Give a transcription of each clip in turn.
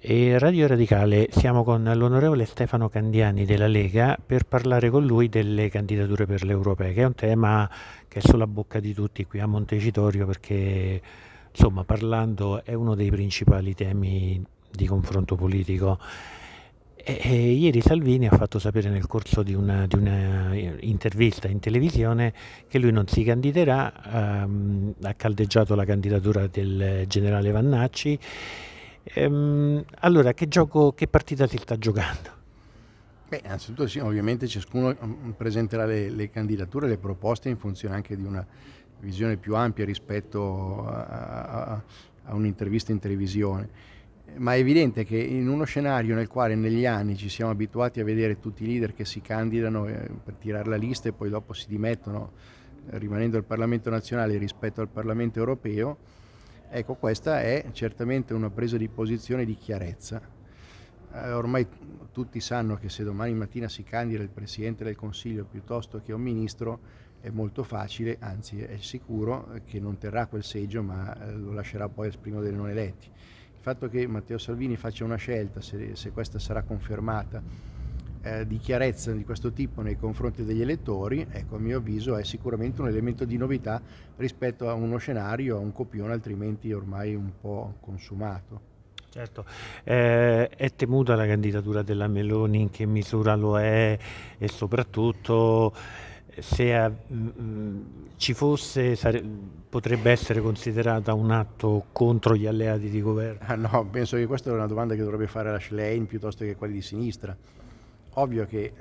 E Radio Radicale, siamo con l'onorevole Stefano Candiani della Lega per parlare con lui delle candidature per le europee, che è un tema che è sulla bocca di tutti qui a Montecitorio perché insomma parlando è uno dei principali temi di confronto politico. E, e ieri Salvini ha fatto sapere nel corso di un'intervista in televisione che lui non si candiderà, ehm, ha caldeggiato la candidatura del generale Vannacci Ehm, allora, che, gioco, che partita ti sta giocando? Beh, innanzitutto sì, ovviamente ciascuno mm, mm, presenterà le, le, candidature, le proposte in funzione anche di una visione più ampia rispetto a, a, a un'intervista in televisione. Ma è evidente che in uno scenario nel quale negli anni ci siamo abituati a vedere tutti i leader che si candidano eh, per tirare la lista e poi dopo si dimettono eh, rimanendo al Parlamento nazionale rispetto al Parlamento europeo, Ecco, questa è certamente una presa di posizione di chiarezza. Eh, ormai tutti sanno che se domani mattina si candida il Presidente del Consiglio piuttosto che un Ministro è molto facile, anzi è sicuro che non terrà quel seggio ma eh, lo lascerà poi al primo dei non eletti. Il fatto che Matteo Salvini faccia una scelta, se, se questa sarà confermata, eh, di chiarezza di questo tipo nei confronti degli elettori, ecco, a mio avviso è sicuramente un elemento di novità rispetto a uno scenario, a un copione altrimenti ormai un po' consumato. Certo, eh, è temuta la candidatura della Meloni, in che misura lo è e soprattutto se mh, mm, mm, ci fosse sare, potrebbe essere considerata un atto contro gli alleati di governo? Ah no, penso che questa è una domanda che dovrebbe fare la Schlein piuttosto che quelli di sinistra ovvio che eh,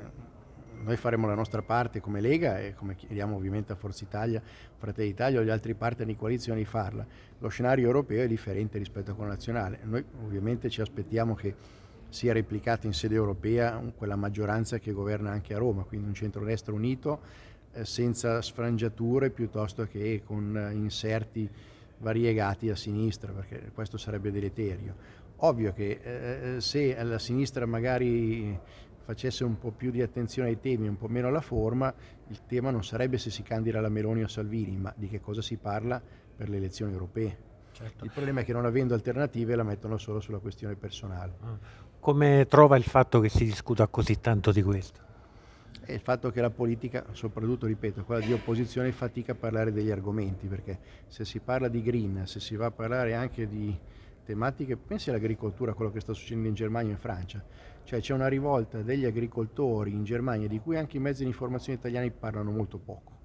noi faremo la nostra parte come Lega e come chiediamo ovviamente a Forza Italia, Fratelli Italia o gli altri partner di coalizione di farla. Lo scenario europeo è differente rispetto a quello nazionale. Noi ovviamente ci aspettiamo che sia replicata in sede europea quella maggioranza che governa anche a Roma, quindi un centrodestra unito eh, senza sfrangiature piuttosto che con eh, inserti variegati a sinistra, perché questo sarebbe deleterio. Ovvio che eh, se la sinistra magari facesse un po' più di attenzione ai temi, un po' meno alla forma, il tema non sarebbe se si candida la Meloni o Salvini, ma di che cosa si parla per le elezioni europee. Certo. Il problema è che non avendo alternative la mettono solo sulla questione personale. Ah. Come trova il fatto che si discuta così tanto di questo? E il fatto che la politica, soprattutto ripeto, quella di opposizione, fatica a parlare degli argomenti, perché se si parla di green, se si va a parlare anche di tematiche, pensi all'agricoltura, quello che sta succedendo in Germania e in Francia, cioè c'è una rivolta degli agricoltori in Germania di cui anche i mezzi di informazione italiani parlano molto poco,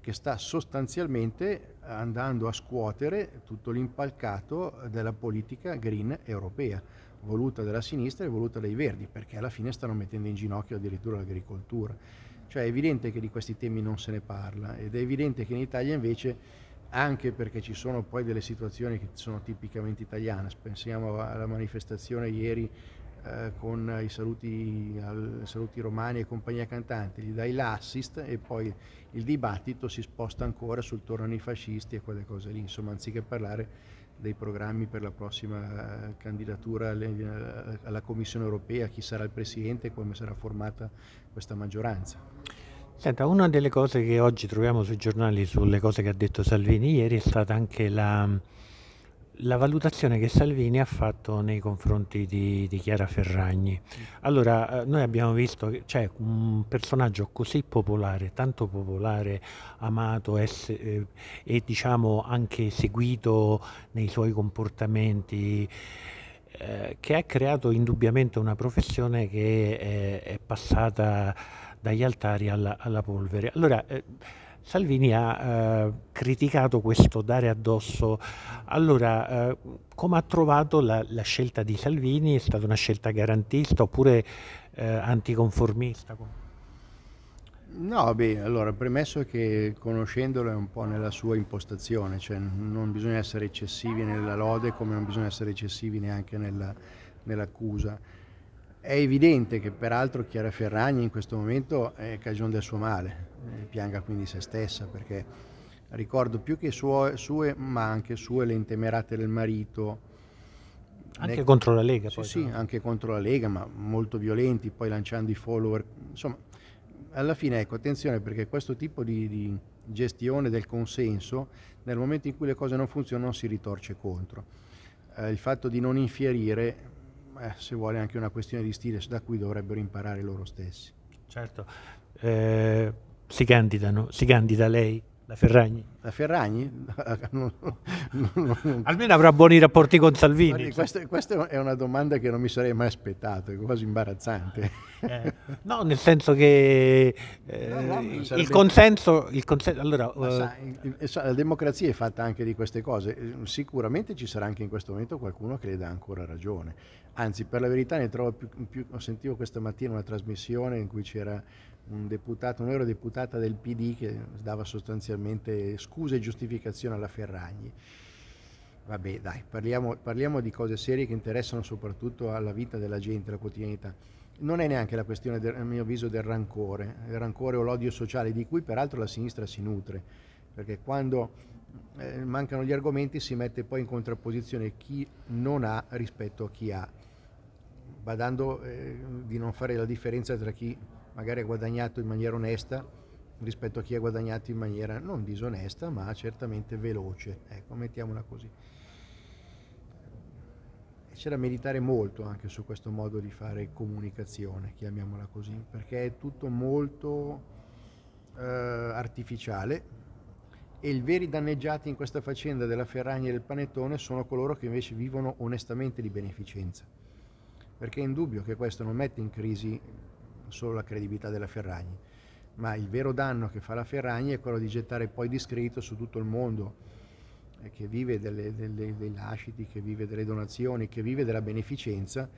che sta sostanzialmente andando a scuotere tutto l'impalcato della politica green europea, voluta dalla sinistra e voluta dai verdi, perché alla fine stanno mettendo in ginocchio addirittura l'agricoltura. Cioè è evidente che di questi temi non se ne parla ed è evidente che in Italia invece anche perché ci sono poi delle situazioni che sono tipicamente italiane, pensiamo alla manifestazione ieri eh, con i saluti, al, saluti, romani e compagnia cantante, gli dai l'assist e poi il dibattito si sposta ancora sul torno ai fascisti e quelle cose lì, insomma anziché parlare dei programmi per la prossima eh, candidatura eh, alla Commissione europea, chi sarà il Presidente e come sarà formata questa maggioranza. Senta, una delle cose che oggi troviamo sui giornali sulle cose che ha detto Salvini ieri è stata anche la, la valutazione che Salvini ha fatto nei confronti di, di Chiara Ferragni. Allora, eh, noi abbiamo visto che c'è un personaggio così popolare, tanto popolare, amato ess- eh, e diciamo anche seguito nei suoi comportamenti eh, che ha creato indubbiamente una professione che è, è passata dagli altari alla, alla polvere. Allora, eh, Salvini ha eh, criticato questo dare addosso. Allora, eh, come ha trovato la, la, scelta di Salvini? È stata una scelta garantista oppure eh, anticonformista? No, beh, allora, premesso che conoscendolo è un po' nella sua impostazione, cioè non bisogna essere eccessivi nella lode come non bisogna essere eccessivi neanche nell'accusa. Nell è evidente che peraltro Chiara Ferragni in questo momento è cagione del suo male, eh, pianga quindi se stessa perché ricordo più che sue, sue ma anche sue le intemerate del marito. Anche ne... contro la Lega sì, poi. Sì, no? anche contro la Lega ma molto violenti, poi lanciando i follower. Insomma, alla fine ecco, attenzione perché questo tipo di, di gestione del consenso nel momento in cui le cose non funzionano si ritorce contro. Eh, il fatto di non infierire eh, se vuole anche una questione di stile da cui dovrebbero imparare loro stessi. Certo, eh, si, candidano, si candida lei, la Ferragni? La Ferragni? Almeno avrà buoni rapporti con Salvini. Questa, questa, è una domanda che non mi sarei mai aspettato, è quasi imbarazzante. Eh, no, nel senso che eh, sarebbe... il consenso... Il consenso allora, eh, sa, la democrazia è fatta anche di queste cose. Sicuramente ci sarà anche in questo momento qualcuno che le dà ancora ragione. Anzi, per la verità ne trovo più, più sentivo questa mattina una trasmissione in cui c'era un deputato, un'eurodeputata del PD che dava sostanzialmente scusa e giustificazione alla Ferragni. Vabbè, dai, parliamo, parliamo di cose serie che interessano soprattutto alla vita della gente, alla quotidianità non è neanche la questione, del, a mio avviso, del rancore, il rancore o l'odio sociale, di cui peraltro la sinistra si nutre, perché quando eh, mancano gli argomenti si mette poi in contrapposizione chi non ha rispetto a chi ha, badando eh, di non fare la differenza tra chi magari ha guadagnato in maniera onesta rispetto a chi ha guadagnato in maniera non disonesta ma certamente veloce, ecco, mettiamola così. E c'è da meditare molto anche su questo modo di fare comunicazione, chiamiamola così, perché è tutto molto eh, artificiale e i veri danneggiati in questa faccenda della Ferragna e del Panettone sono coloro che invece vivono onestamente di beneficenza, perché è indubbio che questo non mette in crisi solo la credibilità della Ferragni, ma il vero danno che fa la Ferragni è quello di gettare poi discredito su tutto il mondo eh, che vive delle, delle, dei lasciti, che vive delle donazioni, che vive della beneficenza,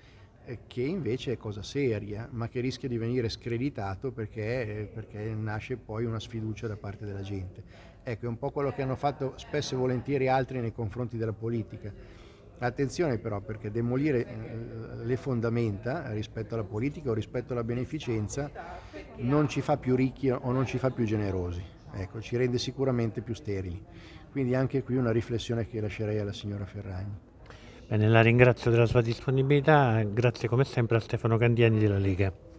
eh, che invece è cosa seria, ma che rischia di venire screditato perché, eh, perché nasce poi una sfiducia da parte della gente. Ecco, è un po' quello che hanno fatto spesso e volentieri altri nei confronti della politica Attenzione però perché demolire eh, eh, le fondamenta rispetto alla politica o rispetto alla beneficenza non ci fa più ricchi o non ci fa più generosi, ecco, ci rende sicuramente più sterili. Quindi anche qui una riflessione che lascerei alla signora Ferragni. Bene, la ringrazio della sua disponibilità, grazie come sempre a Stefano Candiani della Lega.